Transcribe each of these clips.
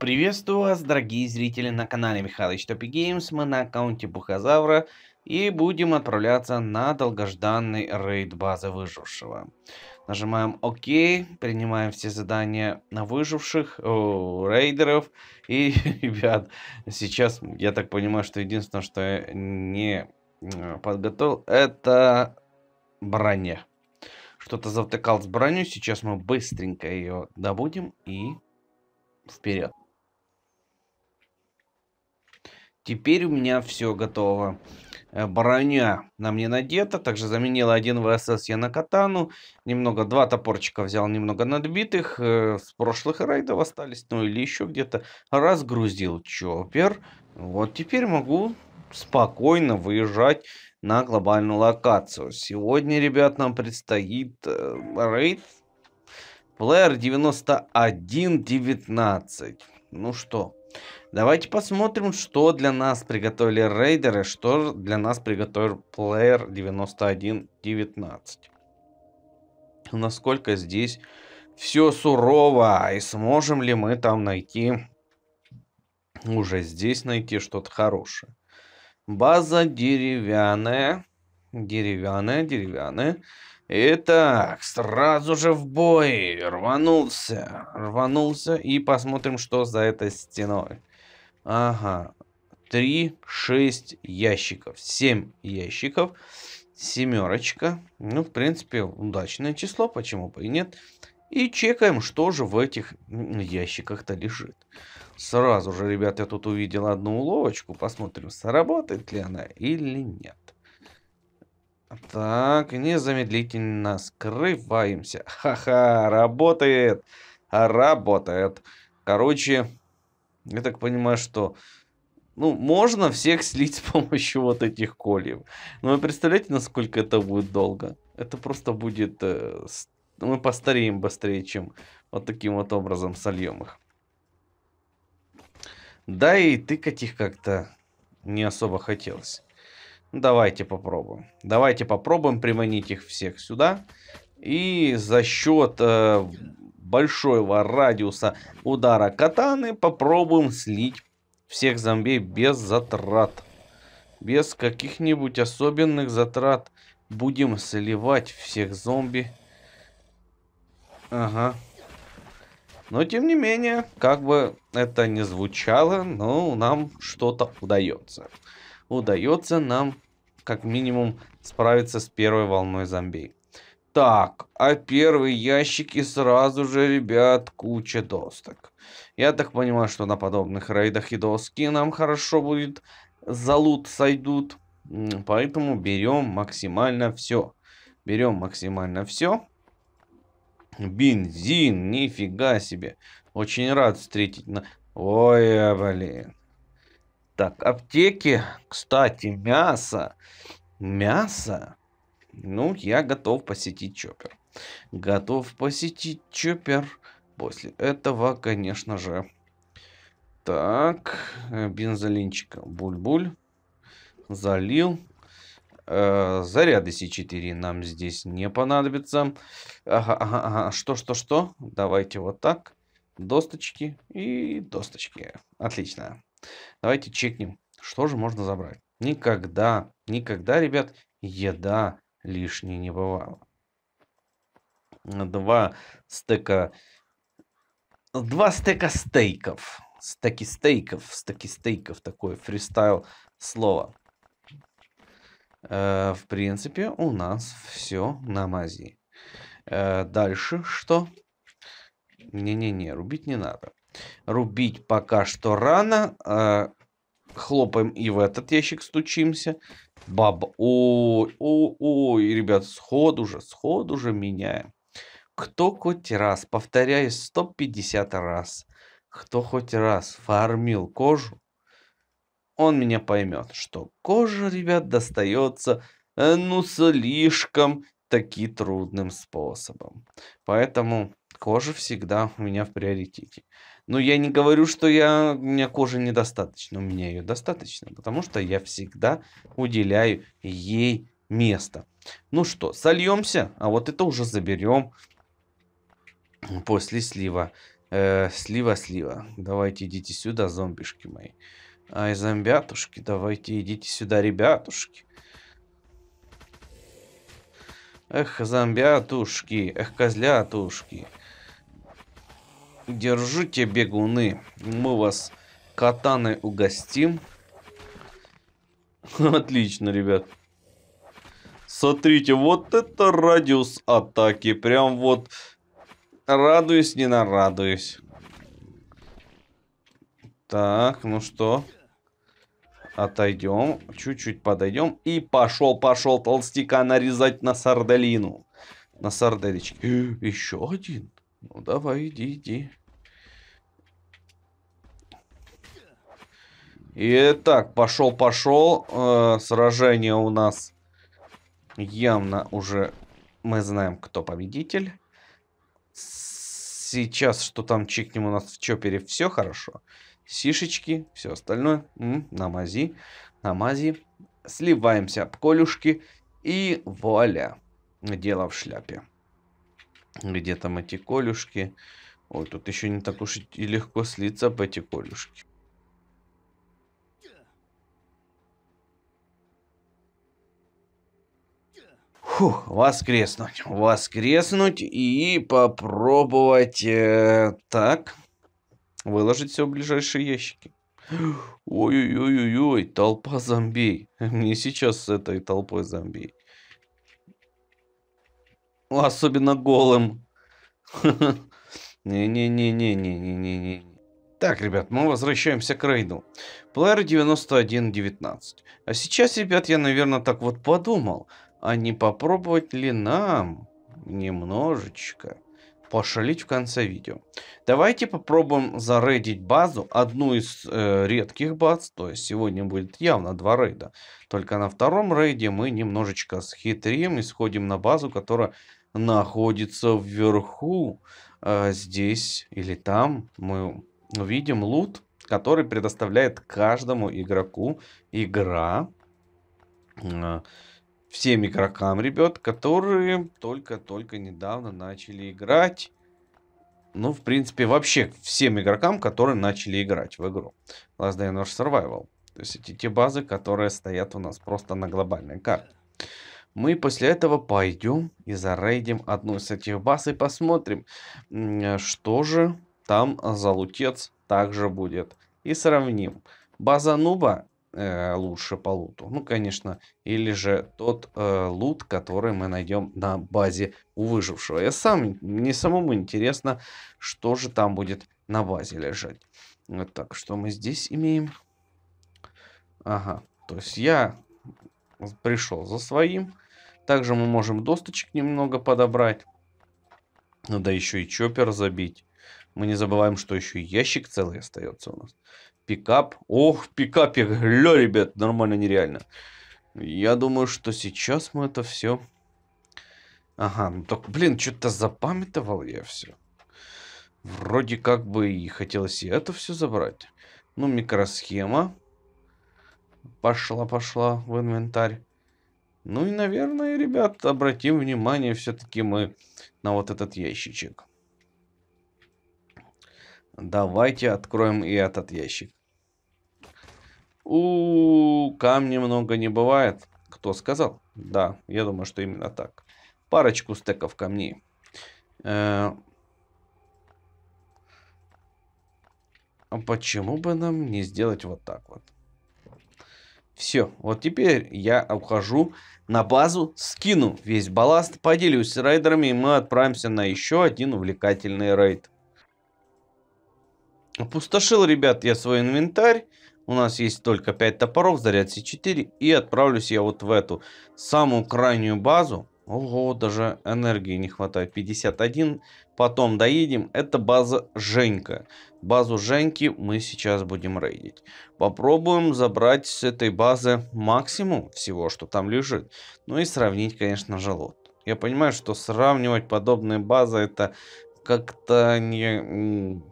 Приветствую вас, дорогие зрители на канале Михалыч Топи Геймс, мы на аккаунте Бухозавра и будем отправляться на долгожданный рейд базы Выжившего. Нажимаем ОК, принимаем все задания на Выживших, о, рейдеров и, ребят, сейчас я так понимаю, что единственное, что я не э, подготовил, это броня. Что-то завтыкал с броню, сейчас мы быстренько ее добудем и вперед. Теперь у меня все готово. Э, броня на мне надета. Также заменила один ВСС я на катану. Немного, два топорчика взял, немного надбитых. Э, с прошлых рейдов остались, ну или еще где-то. Разгрузил чоппер. Вот теперь могу спокойно выезжать на глобальную локацию. Сегодня, ребят, нам предстоит э, рейд Player 9119. Ну что, Давайте посмотрим, что для нас приготовили рейдеры, что для нас приготовил плеер 9119. Насколько здесь все сурово, и сможем ли мы там найти, уже здесь найти что-то хорошее. База деревянная, деревянная, деревянная. Итак, сразу же в бой рванулся, рванулся и посмотрим, что за этой стеной. Ага. 3, 6 ящиков. 7 ящиков. Семерочка. Ну, в принципе, удачное число. Почему бы и нет. И чекаем, что же в этих ящиках-то лежит. Сразу же, ребят, я тут увидел одну уловочку. Посмотрим, сработает ли она или нет. Так, незамедлительно скрываемся. Ха-ха, работает. Работает. Короче, я так понимаю, что ну, можно всех слить с помощью вот этих кольев. Но вы представляете, насколько это будет долго? Это просто будет... Э, мы постареем быстрее, чем вот таким вот образом сольем их. Да и тыкать их как-то не особо хотелось. Давайте попробуем. Давайте попробуем приманить их всех сюда. И за счет э, большого радиуса удара катаны попробуем слить всех зомби без затрат. Без каких-нибудь особенных затрат будем сливать всех зомби. Ага. Но тем не менее, как бы это ни звучало, но нам что-то удается. Удается нам как минимум справиться с первой волной зомби так, а первые ящики сразу же, ребят, куча досок. Я так понимаю, что на подобных рейдах и доски нам хорошо будет залут сойдут. Поэтому берем максимально все. Берем максимально все. Бензин, нифига себе. Очень рад встретить на... Ой, блин. Так, аптеки. Кстати, мясо. Мясо. Ну, я готов посетить Чоппер. Готов посетить Чоппер. После этого, конечно же. Так, э, бензолинчик, буль-буль. Залил. Э, заряды С4 нам здесь не понадобятся. Ага, ага, ага. Что, что, что? Давайте вот так. Досточки и досточки. Отлично. Давайте чекнем, что же можно забрать. Никогда, никогда, ребят, еда лишней не бывало. Два стека... Два стека стейков. Стеки стейков, стеки стейков, такое фристайл слово. Э, в принципе, у нас все на мази. Э, дальше что? Не-не-не, рубить не надо. Рубить пока что рано. Э, Хлопаем и в этот ящик стучимся. Баба. Ой, ой, ой, ребят, сходу же, сходу же меняем. Кто хоть раз, повторяю 150 раз, кто хоть раз фармил кожу, он меня поймет, что кожа, ребят, достается, э, ну, слишком таки трудным способом. Поэтому кожа всегда у меня в приоритете. Но я не говорю, что я, у меня кожи недостаточно. У меня ее достаточно, потому что я всегда уделяю ей место. Ну что, сольемся, а вот это уже заберем после слива. Э, слива, слива. Давайте идите сюда, зомбишки мои. Ай, зомбятушки, давайте идите сюда, ребятушки. Эх, зомбятушки, эх, козлятушки. Держите, бегуны. Мы вас катаной угостим. Отлично, ребят. Смотрите, вот это радиус атаки. Прям вот радуюсь, не нарадуюсь. Так, ну что? Отойдем, чуть-чуть подойдем. И пошел, пошел толстяка нарезать на сардалину. На сардалечке. Еще один. Ну давай, иди, иди. Итак, пошел-пошел. Э, сражение у нас явно уже... Мы знаем, кто победитель. Сейчас, что там чикнем у нас в чопере, все хорошо. Сишечки, все остальное. М -м, намази, намази. Сливаемся об колюшки. И вуаля. Дело в шляпе. Где там эти колюшки? Ой, тут еще не так уж и легко слиться об эти колюшки. Фух, воскреснуть, воскреснуть и попробовать э, так выложить все в ближайшие ящики. Ой-ой-ой-ой, толпа зомби. Мне сейчас с этой толпой зомби. Особенно голым. Не-не-не-не-не-не-не-не. Так, ребят, мы возвращаемся к рейду. Плеер 91.19. А сейчас, ребят, я, наверное, так вот подумал. А не попробовать ли нам немножечко пошалить в конце видео? Давайте попробуем зарейдить базу, одну из э, редких баз, то есть сегодня будет явно два рейда. Только на втором рейде мы немножечко схитрим и сходим на базу, которая находится вверху. Э, здесь или там мы увидим лут, который предоставляет каждому игроку игра. Э, всем игрокам, ребят, которые только-только недавно начали играть. Ну, в принципе, вообще всем игрокам, которые начали играть в игру. Last Day Notch Survival. То есть эти те базы, которые стоят у нас просто на глобальной карте. Мы после этого пойдем и зарейдим одну из этих баз и посмотрим, что же там за лутец также будет. И сравним. База Нуба э, лучше по луту. Ну, конечно, или же тот э, лут, который мы найдем на базе у выжившего. Я сам, мне самому интересно, что же там будет на базе лежать. Вот так, что мы здесь имеем? Ага, то есть я пришел за своим. Также мы можем досточек немного подобрать. Надо еще и чоппер забить. Мы не забываем, что еще ящик целый остается у нас пикап. Ох, пикапик, гля, ребят, нормально нереально. Я думаю, что сейчас мы это все... Ага, ну так, блин, что-то запамятовал я все. Вроде как бы и хотелось и это все забрать. Ну, микросхема. Пошла-пошла в инвентарь. Ну и, наверное, ребят, обратим внимание все-таки мы на вот этот ящичек. Давайте откроем и этот ящик. У камня много не бывает. Кто сказал? Да, я думаю, что именно так. Парочку стеков камней. Э, а почему бы нам не сделать вот так вот? Все, вот теперь я ухожу на базу, скину весь балласт, поделюсь с рейдерами, и мы отправимся на еще один увлекательный рейд. Опустошил, ребят, я свой инвентарь. У нас есть только 5 топоров, заряд С4. И отправлюсь я вот в эту самую крайнюю базу. Ого, даже энергии не хватает. 51. Потом доедем. Это база Женька. Базу Женьки мы сейчас будем рейдить. Попробуем забрать с этой базы максимум всего, что там лежит. Ну и сравнить, конечно же, Я понимаю, что сравнивать подобные базы это как-то не...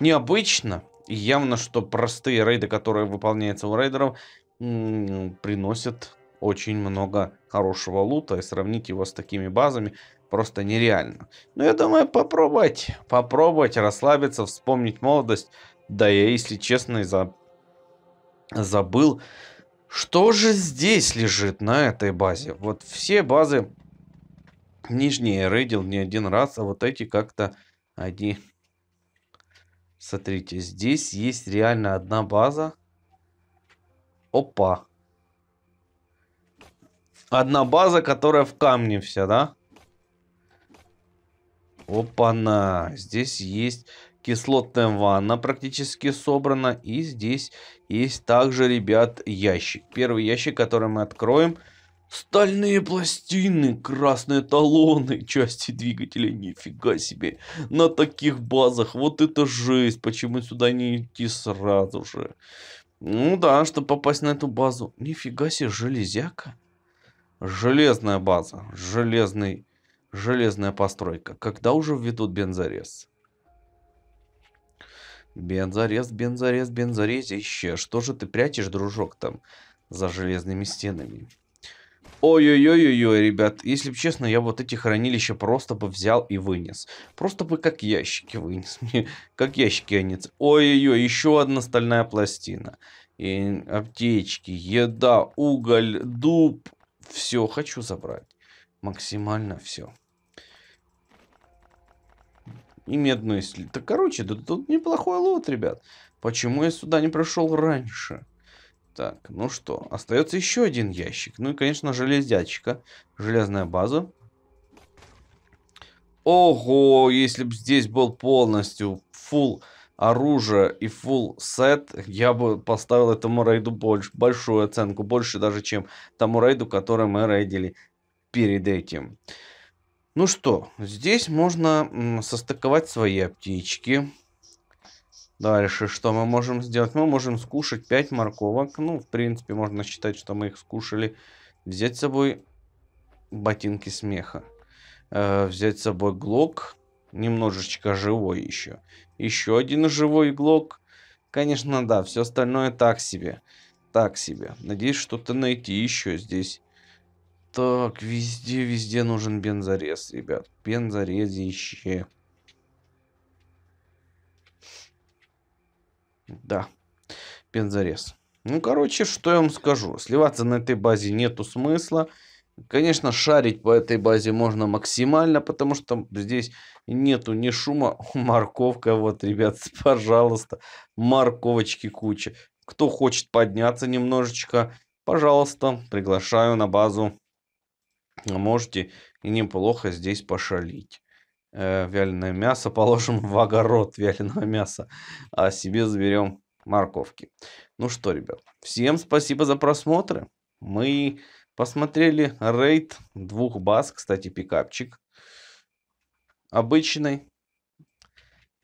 необычно явно, что простые рейды, которые выполняются у рейдеров, приносят очень много хорошего лута. И сравнить его с такими базами просто нереально. Но ну, я думаю, попробовать. Попробовать расслабиться, вспомнить молодость. Да я, если честно, за... забыл, что же здесь лежит на этой базе. Вот все базы нижние рейдил не один раз, а вот эти как-то они Смотрите, здесь есть реально одна база. Опа. Одна база, которая в камне вся, да? Опа-на. Здесь есть кислотная ванна практически собрана. И здесь есть также, ребят, ящик. Первый ящик, который мы откроем, Стальные пластины, красные талоны, части двигателя, нифига себе. На таких базах, вот это жесть, почему сюда не идти сразу же. Ну да, чтобы попасть на эту базу. Нифига себе, железяка. Железная база, железный, железная постройка. Когда уже введут бензорез? Бензорез, бензорез, бензорез, еще. Что же ты прячешь, дружок, там за железными стенами? Ой-ой-ой-ой, ребят, если бы честно, я вот эти хранилища просто бы взял и вынес. Просто бы как ящики вынес. Мне как ящики они... Ой-ой-ой, еще одна стальная пластина. И аптечки, еда, уголь, дуб. Все, хочу забрать. Максимально все. И медную слиту. Да, короче, да, тут неплохой лот, ребят. Почему я сюда не прошел раньше? Так, ну что, остается еще один ящик. Ну и, конечно, железячка. Железная база. Ого, если бы здесь был полностью full оружие и full сет, я бы поставил этому рейду больше, большую оценку. Больше даже, чем тому рейду, который мы рейдили перед этим. Ну что, здесь можно состыковать свои аптечки. Дальше, что мы можем сделать? Мы можем скушать 5 морковок. Ну, в принципе, можно считать, что мы их скушали. Взять с собой ботинки смеха. Э, взять с собой глок. Немножечко живой еще. Еще один живой глок. Конечно, да, все остальное так себе. Так себе. Надеюсь, что-то найти еще здесь. Так, везде, везде нужен бензарез, ребят. Бензорезище. Да, бензорез. Ну, короче, что я вам скажу. Сливаться на этой базе нету смысла. Конечно, шарить по этой базе можно максимально, потому что здесь нету ни шума. Морковка, вот, ребят, пожалуйста, морковочки куча. Кто хочет подняться немножечко, пожалуйста, приглашаю на базу. Можете неплохо здесь пошалить э, вяленое мясо положим в огород вяленого мяса, а себе заберем морковки. Ну что, ребят, всем спасибо за просмотры. Мы посмотрели рейд двух баз, кстати, пикапчик обычный.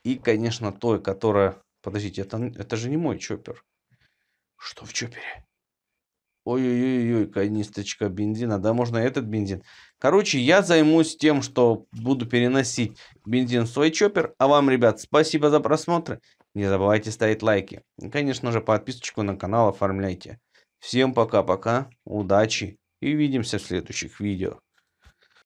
И, конечно, той, которая... Подождите, это, это же не мой чоппер. Что в чопере Ой-ой-ой, канисточка бензина. Да можно этот бензин. Короче, я займусь тем, что буду переносить бензин в свой чоппер. А вам, ребят, спасибо за просмотр. Не забывайте ставить лайки. И, конечно же, подписочку на канал оформляйте. Всем пока-пока, удачи и увидимся в следующих видео.